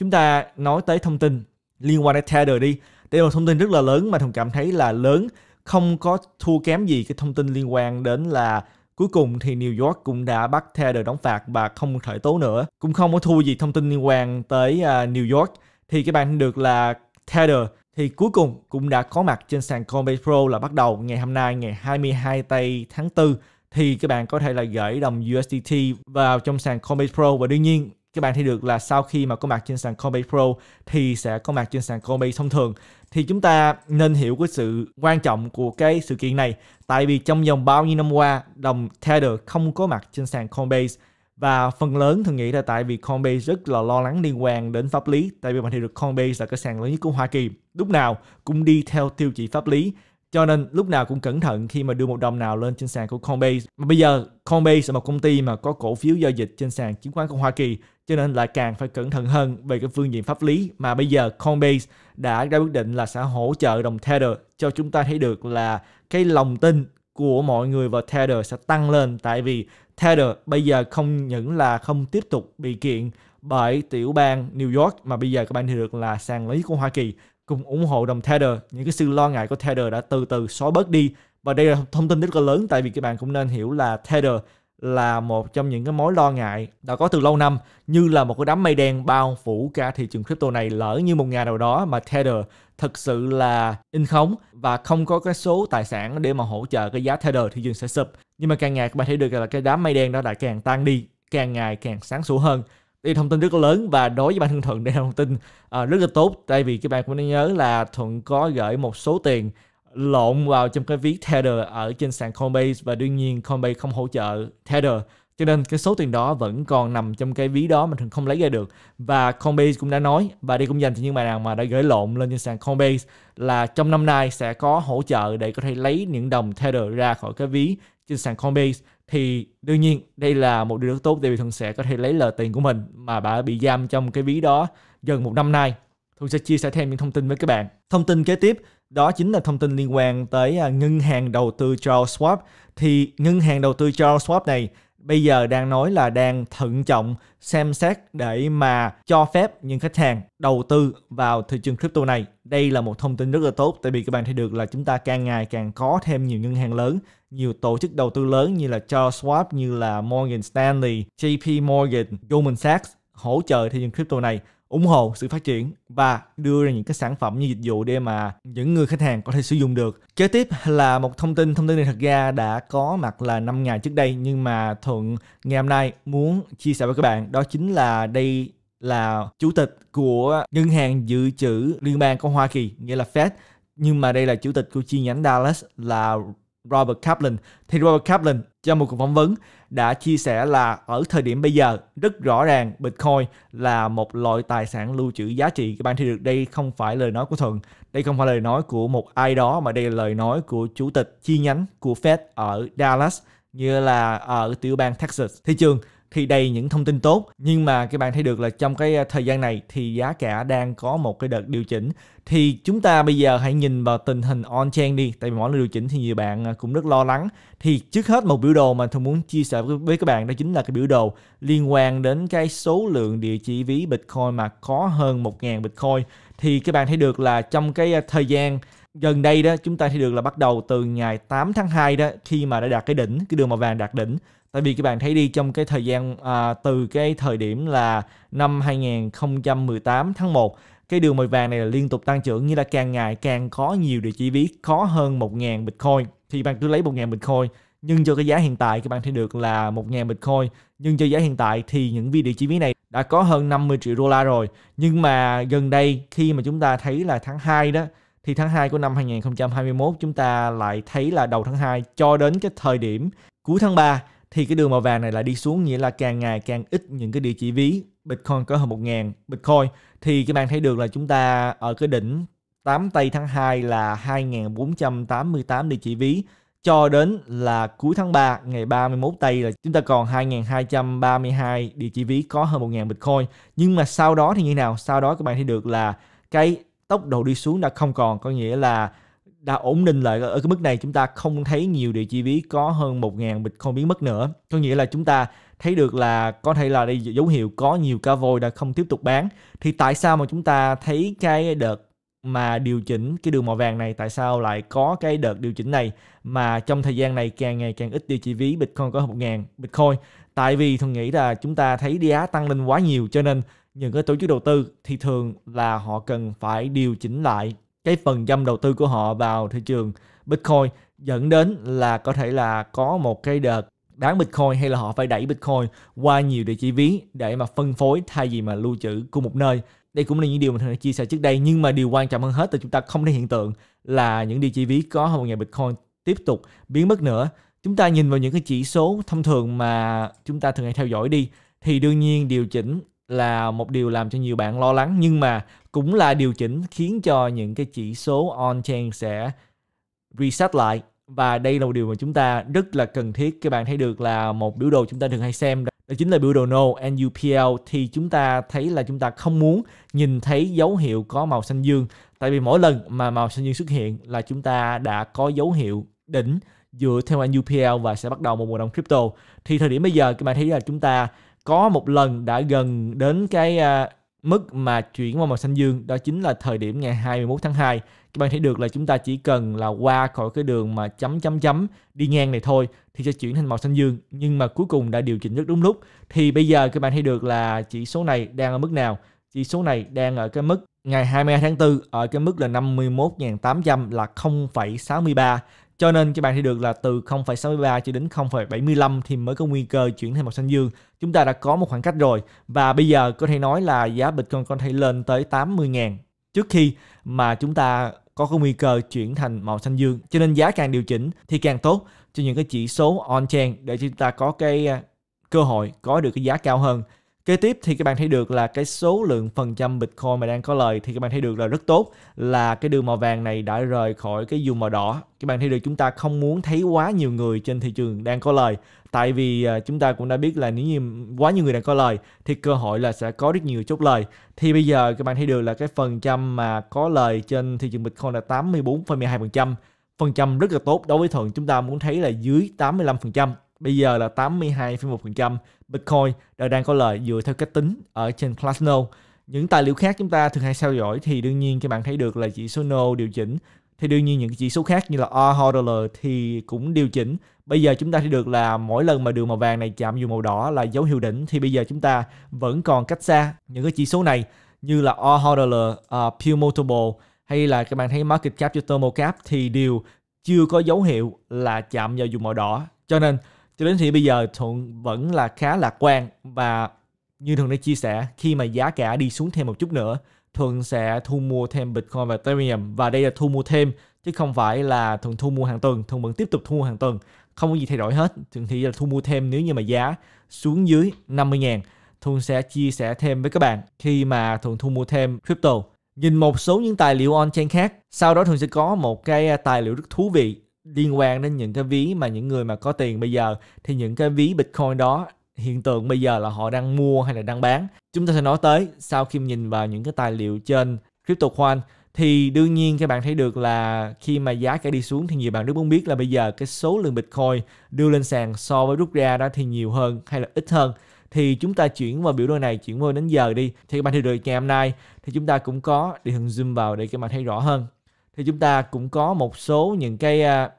chúng ta nói tới thông tin liên quan đến Tether đi. Đây là một thông tin rất là lớn mà Thùng cảm thấy là lớn, không có thua kém gì cái thông tin liên quan đến là cuối cùng thì New York cũng đã bắt Tether đóng phạt và không khởi tố nữa. Cũng không có thua gì thông tin liên quan tới à, New York. Thì các bạn được là Tether thì cuối cùng cũng đã có mặt trên sàn Coinbase Pro là bắt đầu ngày hôm nay ngày 22 tây tháng 4 thì các bạn có thể là gửi đồng USDT vào trong sàn Coinbase Pro và đương nhiên các bạn thi được là sau khi mà có mặt trên sàn Coinbase Pro thì sẽ có mặt trên sàn Coinbase thông thường thì chúng ta nên hiểu cái sự quan trọng của cái sự kiện này tại vì trong vòng bao nhiêu năm qua đồng Tether không có mặt trên sàn Coinbase và phần lớn thường nghĩ là tại vì Coinbase rất là lo lắng liên quan đến pháp lý tại vì bạn thì được Coinbase là cái sàn lớn nhất của Hoa Kỳ lúc nào cũng đi theo tiêu chí pháp lý cho nên lúc nào cũng cẩn thận khi mà đưa một đồng nào lên trên sàn của Coinbase. Mà bây giờ Coinbase là một công ty mà có cổ phiếu giao dịch trên sàn chứng khoán của Hoa Kỳ cho nên lại càng phải cẩn thận hơn về cái phương diện pháp lý mà bây giờ Coinbase đã ra quyết định là sẽ hỗ trợ đồng Tether cho chúng ta thấy được là cái lòng tin của mọi người vào Tether sẽ tăng lên tại vì Tether bây giờ không những là không tiếp tục bị kiện bởi tiểu bang New York mà bây giờ các bạn thấy được là sàn lý của Hoa Kỳ cùng ủng hộ đồng Tether. Những cái sự lo ngại của Tether đã từ từ xóa bớt đi. Và đây là thông tin rất là lớn tại vì các bạn cũng nên hiểu là Tether là một trong những cái mối lo ngại đã có từ lâu năm như là một cái đám mây đen bao phủ cả thị trường crypto này lỡ như một ngày nào đó mà Tether thực sự là in khống và không có cái số tài sản để mà hỗ trợ cái giá Tether thị trường sẽ sụp. Nhưng mà càng ngày các bạn thấy được là cái đám mây đen đó đã càng tan đi, càng ngày càng sáng sủa hơn đây là thông tin rất là lớn và đối với bản thân thuận đây là thông tin uh, rất là tốt tại vì các bạn cũng nên nhớ là thuận có gửi một số tiền lộn vào trong cái ví Tether ở trên sàn Coinbase và đương nhiên Coinbase không hỗ trợ Tether cho nên cái số tiền đó vẫn còn nằm trong cái ví đó mà thường không lấy ra được và Coinbase cũng đã nói và đây cũng dành cho những bạn nào mà đã gửi lộn lên trên sàn Coinbase là trong năm nay sẽ có hỗ trợ để có thể lấy những đồng Tether ra khỏi cái ví trên sàn Coinbase thì đương nhiên đây là một điều rất tốt tại vì thường sẽ có thể lấy lời tiền của mình mà bà bị giam trong cái ví đó gần một năm nay thuận sẽ chia sẻ thêm những thông tin với các bạn thông tin kế tiếp đó chính là thông tin liên quan tới à, ngân hàng đầu tư Charles Schwab thì ngân hàng đầu tư Charles Schwab này bây giờ đang nói là đang thận trọng xem xét để mà cho phép những khách hàng đầu tư vào thị trường crypto này. Đây là một thông tin rất là tốt tại vì các bạn thấy được là chúng ta càng ngày càng có thêm nhiều ngân hàng lớn, nhiều tổ chức đầu tư lớn như là Charles Schwab, như là Morgan Stanley, JP Morgan, Goldman Sachs hỗ trợ thị trường crypto này ủng hộ sự phát triển và đưa ra những cái sản phẩm như dịch vụ để mà những người khách hàng có thể sử dụng được. Kế tiếp là một thông tin, thông tin này thật ra đã có mặt là 5 ngày trước đây nhưng mà Thuận ngày hôm nay muốn chia sẻ với các bạn đó chính là đây là chủ tịch của ngân hàng dự trữ liên bang của Hoa Kỳ, nghĩa là Fed. Nhưng mà đây là chủ tịch của chi nhánh Dallas là Robert Kaplan. Thì Robert Kaplan cho một cuộc phỏng vấn đã chia sẻ là ở thời điểm bây giờ rất rõ ràng Bitcoin là một loại tài sản lưu trữ giá trị. Các bạn thấy được đây không phải lời nói của Thuận, đây không phải lời nói của một ai đó mà đây là lời nói của chủ tịch chi nhánh của Fed ở Dallas như là ở tiểu bang Texas. Thị trường thì đầy những thông tin tốt nhưng mà các bạn thấy được là trong cái à, thời gian này thì giá cả đang có một cái đợt điều chỉnh thì chúng ta bây giờ hãy nhìn vào tình hình on chain đi tại vì mỗi lần điều chỉnh thì nhiều bạn à, cũng rất lo lắng thì trước hết một biểu đồ mà tôi muốn chia sẻ với các bạn đó chính là cái biểu đồ liên quan đến cái số lượng địa chỉ ví bitcoin mà có hơn 1.000 bitcoin thì các bạn thấy được là trong cái à, thời gian gần đây đó chúng ta thấy được là bắt đầu từ ngày 8 tháng 2 đó khi mà đã đạt cái đỉnh cái đường màu vàng đạt đỉnh tại vì các bạn thấy đi trong cái thời gian à, từ cái thời điểm là năm 2018 tháng 1 cái đường màu vàng này là liên tục tăng trưởng như là càng ngày càng có nhiều địa chỉ ví có hơn 1.000 Bitcoin thì bạn cứ lấy 1.000 Bitcoin nhưng cho cái giá hiện tại các bạn thấy được là 1.000 Bitcoin nhưng cho giá hiện tại thì những vi địa chỉ ví này đã có hơn 50 triệu đô la rồi nhưng mà gần đây khi mà chúng ta thấy là tháng 2 đó thì tháng 2 của năm 2021 chúng ta lại thấy là đầu tháng 2 cho đến cái thời điểm cuối tháng 3 thì cái đường màu vàng này là đi xuống nghĩa là càng ngày càng ít những cái địa chỉ ví Bitcoin có hơn 1.000 Bitcoin thì các bạn thấy được là chúng ta ở cái đỉnh 8 tây tháng 2 là 2.488 địa chỉ ví cho đến là cuối tháng 3 ngày 31 tây là chúng ta còn 2.232 địa chỉ ví có hơn 1.000 Bitcoin nhưng mà sau đó thì như nào sau đó các bạn thấy được là cái tốc độ đi xuống đã không còn có nghĩa là đã ổn định lại ở cái mức này chúng ta không thấy nhiều địa chỉ ví có hơn 1.000 Bitcoin biến mất nữa. Có nghĩa là chúng ta thấy được là có thể là đây dấu hiệu có nhiều ca vôi đã không tiếp tục bán. Thì tại sao mà chúng ta thấy cái đợt mà điều chỉnh cái đường màu vàng này tại sao lại có cái đợt điều chỉnh này mà trong thời gian này càng ngày càng ít địa chỉ ví Bitcoin có 1.000 Bitcoin tại vì thường nghĩ là chúng ta thấy giá tăng lên quá nhiều cho nên những cái tổ chức đầu tư thì thường là họ cần phải điều chỉnh lại cái phần trăm đầu tư của họ vào thị trường Bitcoin dẫn đến là có thể là có một cái đợt bán Bitcoin hay là họ phải đẩy Bitcoin qua nhiều địa chỉ ví để mà phân phối thay vì mà lưu trữ cùng một nơi. Đây cũng là những điều mình đã chia sẻ trước đây nhưng mà điều quan trọng hơn hết là chúng ta không thấy hiện tượng là những địa chỉ ví có hơn ngày Bitcoin tiếp tục biến mất nữa. Chúng ta nhìn vào những cái chỉ số thông thường mà chúng ta thường hay theo dõi đi thì đương nhiên điều chỉnh là một điều làm cho nhiều bạn lo lắng nhưng mà cũng là điều chỉnh khiến cho những cái chỉ số on chain sẽ reset lại và đây là một điều mà chúng ta rất là cần thiết các bạn thấy được là một biểu đồ chúng ta thường hay xem đó chính là biểu đồ no NUPL thì chúng ta thấy là chúng ta không muốn nhìn thấy dấu hiệu có màu xanh dương tại vì mỗi lần mà màu xanh dương xuất hiện là chúng ta đã có dấu hiệu đỉnh dựa theo NUPL và sẽ bắt đầu một mùa đông crypto thì thời điểm bây giờ các bạn thấy là chúng ta có một lần đã gần đến cái à, mức mà chuyển qua màu xanh dương đó chính là thời điểm ngày 21 tháng 2 các bạn thấy được là chúng ta chỉ cần là qua khỏi cái đường mà chấm chấm chấm đi ngang này thôi thì sẽ chuyển thành màu xanh dương nhưng mà cuối cùng đã điều chỉnh rất đúng lúc thì bây giờ các bạn thấy được là chỉ số này đang ở mức nào chỉ số này đang ở cái mức ngày 22 tháng 4 ở cái mức là 51.800 là 0,63 cho nên các bạn thì được là từ 0,63 cho đến 0,75 thì mới có nguy cơ chuyển thành màu xanh dương. Chúng ta đã có một khoảng cách rồi và bây giờ có thể nói là giá Bitcoin có thể lên tới 80.000 trước khi mà chúng ta có cái nguy cơ chuyển thành màu xanh dương. Cho nên giá càng điều chỉnh thì càng tốt cho những cái chỉ số on-chain để chúng ta có cái ờ, cơ hội có được cái giá cao hơn. Kế tiếp thì các bạn thấy được là cái số lượng phần trăm Bitcoin mà đang có lời thì các bạn thấy được là rất tốt là cái đường màu vàng này đã rời khỏi cái vùng màu đỏ. Các bạn thấy được chúng ta không muốn thấy quá nhiều người trên thị trường đang có lời tại vì à, chúng ta cũng đã biết là nếu như quá nhiều người đang có lời thì cơ hội là sẽ có rất nhiều chốt lời. Thì bây giờ các bạn thấy được là cái phần trăm mà có lời trên thị trường Bitcoin là 84,12%, phần trăm rất là tốt đối với thường chúng ta muốn thấy là dưới 85% bây giờ là 82,1%. Bitcoin đã đang có lợi dựa theo cách tính ở trên Glassnode. Những tài liệu khác chúng ta thường hay theo dõi thì đương nhiên các bạn thấy được là chỉ số NO điều chỉnh. Thì đương nhiên những chỉ số khác như là r thì cũng điều chỉnh. Bây giờ chúng ta thấy được là mỗi lần mà đường màu vàng này chạm dù màu đỏ là dấu hiệu đỉnh thì bây giờ chúng ta vẫn còn cách xa những cái chỉ số này như là R-HODL, uh, à, Pure Multiple hay là các bạn thấy Market Cap cho Thermal Cap thì đều chưa có dấu hiệu là chạm vào dù màu đỏ. Cho nên cho đến thì bây giờ thuận vẫn là khá lạc quan và như thuận đã chia sẻ khi mà giá cả đi xuống thêm một chút nữa thuận sẽ thu mua thêm bitcoin và ethereum và đây là thu mua thêm chứ không phải là thuận thu mua hàng tuần thuận vẫn tiếp tục thu mua hàng tuần không có gì thay đổi hết thuận thì là thu mua thêm nếu như mà giá xuống dưới 50.000 thuận sẽ chia sẻ thêm với các bạn khi mà thuận thu mua thêm crypto nhìn một số những tài liệu on chain khác sau đó thuận sẽ có một cái tài liệu rất thú vị liên quan đến những cái ví mà những người mà có tiền bây giờ thì những cái ví Bitcoin đó hiện tượng bây giờ là họ đang mua hay là đang bán. Chúng ta sẽ nói tới sau khi nhìn vào những cái tài liệu trên CryptoQuant thì đương nhiên các bạn thấy được là khi mà giá cả đi xuống thì nhiều bạn rất muốn biết là bây giờ cái số lượng Bitcoin đưa lên sàn so với rút ra đó thì nhiều hơn hay là ít hơn thì chúng ta chuyển vào biểu đồ này chuyển vào đến giờ đi thì các bạn thấy được ngày hôm nay thì chúng ta cũng có để hình zoom vào để các bạn thấy rõ hơn thì chúng ta cũng có một số những cái à,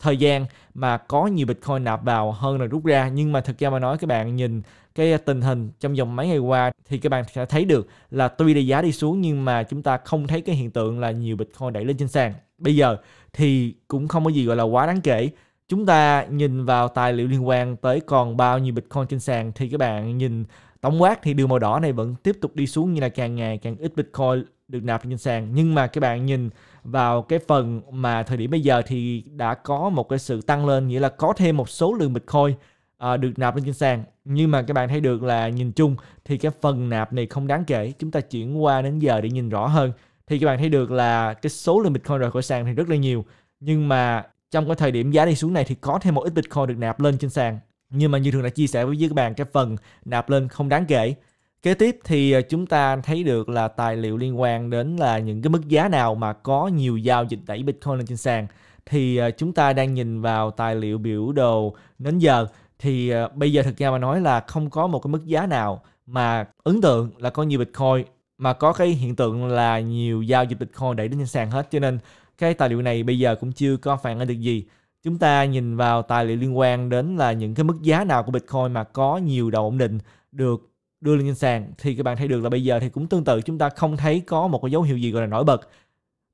thời gian mà có nhiều Bitcoin nạp vào hơn là rút ra nhưng mà thực ra mà nói các bạn nhìn cái tình hình trong vòng mấy ngày qua thì các bạn sẽ thấy được là tuy là giá đi xuống nhưng mà chúng ta không thấy cái hiện tượng là nhiều Bitcoin đẩy lên trên sàn. Bây giờ thì cũng không có gì gọi là quá đáng kể. Chúng ta nhìn vào tài liệu liên quan tới còn bao nhiêu Bitcoin trên sàn thì các bạn nhìn tổng quát thì đường màu đỏ này vẫn tiếp tục đi xuống như là càng ngày càng ít Bitcoin được nạp trên sàn nhưng mà các bạn nhìn vào cái phần mà thời điểm bây giờ thì đã có một cái sự tăng lên nghĩa là có thêm một số lượng Bitcoin à, được nạp lên trên sàn nhưng mà các bạn thấy được là nhìn chung thì cái phần nạp này không đáng kể chúng ta chuyển qua đến giờ để nhìn rõ hơn thì các bạn thấy được là cái số lượng Bitcoin rời khỏi sàn thì rất là nhiều nhưng mà trong cái thời điểm giá đi xuống này thì có thêm một ít Bitcoin được nạp lên trên sàn nhưng mà như thường đã chia sẻ với các bạn cái phần nạp lên không đáng kể Kế tiếp thì ờ, chúng ta thấy được là tài liệu liên quan đến là những cái mức giá nào mà có nhiều giao dịch đẩy Bitcoin lên trên sàn. Thì ờ, chúng ta đang nhìn vào tài liệu biểu đồ đến giờ thì ờ, bây giờ thực ra mà nói là không có một cái mức giá nào mà ấn tượng là có nhiều Bitcoin mà có cái hiện tượng là nhiều giao dịch Bitcoin đẩy đến trên sàn hết cho nên cái tài liệu này bây giờ cũng chưa có phản ánh được gì. Chúng ta nhìn vào tài liệu liên quan đến là những cái mức giá nào của Bitcoin mà có nhiều đầu ổn định được đưa lên trên sàn thì các bạn thấy được là bây giờ thì cũng tương tự chúng ta không thấy có một cái dấu hiệu gì gọi là nổi bật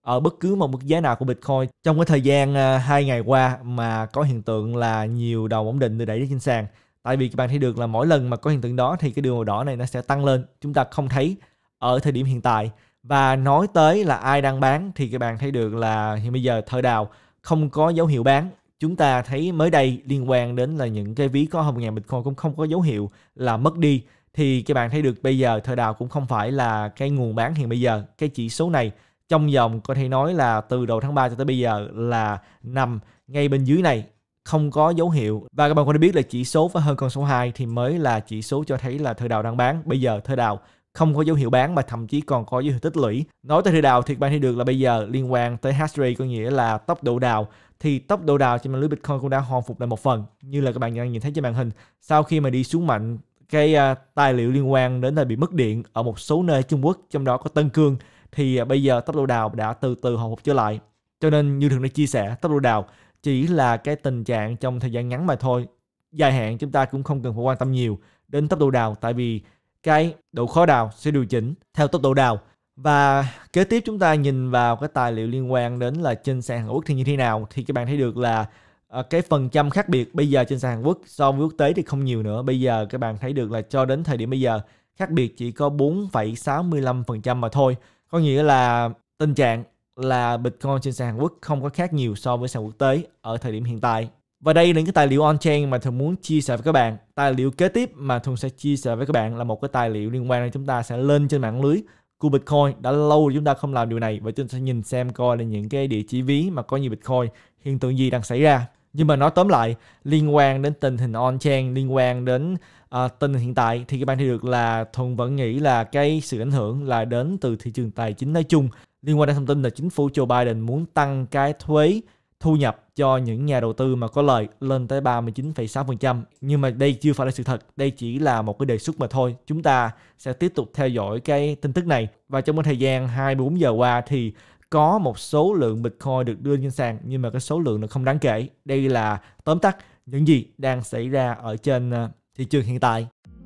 ở bất cứ một mức giá nào của Bitcoin trong cái thời gian à, hai ngày qua mà có hiện tượng là nhiều đồng ổn định được đẩy lên trên sàn tại vì các bạn thấy được là mỗi lần mà có hiện tượng đó thì cái đường màu đỏ này nó sẽ tăng lên chúng ta không thấy ở thời điểm hiện tại và nói tới là ai đang bán thì các bạn thấy được là hiện bây giờ thợ đào không có dấu hiệu bán chúng ta thấy mới đây liên quan đến là những cái ví có hơn một ngàn Bitcoin cũng không có dấu hiệu là mất đi thì các bạn thấy được bây giờ thời đào cũng không phải là cái nguồn bán hiện bây giờ cái chỉ số này trong vòng có thể nói là từ đầu tháng 3 cho tới bây giờ là nằm ngay bên dưới này không có dấu hiệu và các bạn có thể biết là chỉ số với hơn con số 2 thì mới là chỉ số cho thấy là thời đào đang bán bây giờ thời đào không có dấu hiệu bán mà thậm chí còn có dấu hiệu tích lũy nói tới thời đào thì bạn thấy được là bây giờ liên quan tới hash rate có nghĩa là tốc độ đào thì tốc độ đào trên mạng lưới Bitcoin cũng đã hồi phục lại một phần như là các bạn đang nhìn thấy trên màn hình sau khi mà đi xuống mạnh cái uh, tài liệu liên quan đến là bị mất điện ở một số nơi Trung Quốc trong đó có Tân Cương thì uh, bây giờ tốc độ đào đã từ từ hồi phục trở lại cho nên như thường đã chia sẻ tốc độ đào chỉ là cái tình trạng trong thời gian ngắn mà thôi dài hạn chúng ta cũng không cần phải quan tâm nhiều đến tốc độ đào tại vì cái độ khó đào sẽ điều chỉnh theo tốc độ đào và kế tiếp chúng ta nhìn vào cái tài liệu liên quan đến là trên sàn Hàn Quốc thì như thế nào thì các bạn thấy được là Ờ, cái phần trăm khác biệt bây giờ trên sàn Hàn Quốc so với quốc tế thì không nhiều nữa bây giờ các bạn thấy được là cho đến thời điểm bây giờ khác biệt chỉ có 4,65% mà thôi có nghĩa là tình trạng là Bitcoin trên sàn Hàn Quốc không có khác nhiều so với sàn quốc tế ở thời điểm hiện tại và đây là những cái tài liệu on-chain mà thường muốn chia sẻ với các bạn. Tài liệu kế tiếp mà thường sẽ chia sẻ với các bạn là một cái tài liệu liên quan đến chúng ta sẽ lên trên mạng lưới của Bitcoin. Đã lâu chúng ta không làm điều này. Vậy chúng ta sẽ nhìn xem coi là những cái địa chỉ ví mà có nhiều Bitcoin hiện tượng gì đang xảy ra nhưng mà nói tóm lại liên quan đến tình hình on chain liên quan đến uh, tình hiện tại thì các bạn thấy được là thuận vẫn nghĩ là cái sự ảnh hưởng là đến từ thị trường tài chính nói chung liên quan đến thông tin là chính phủ Joe Biden muốn tăng cái thuế thu nhập cho những nhà đầu tư mà có lợi lên tới 39,6%. Nhưng mà đây chưa phải là sự thật, đây chỉ là một cái đề xuất mà thôi. Chúng ta sẽ tiếp tục theo dõi cái tin tức này. Và trong cái thời gian 24 giờ qua thì có một số lượng Bitcoin được đưa lên sàn nhưng mà cái số lượng nó không đáng kể. Đây là tóm tắt những gì đang xảy ra ở trên ờ, thị trường hiện tại.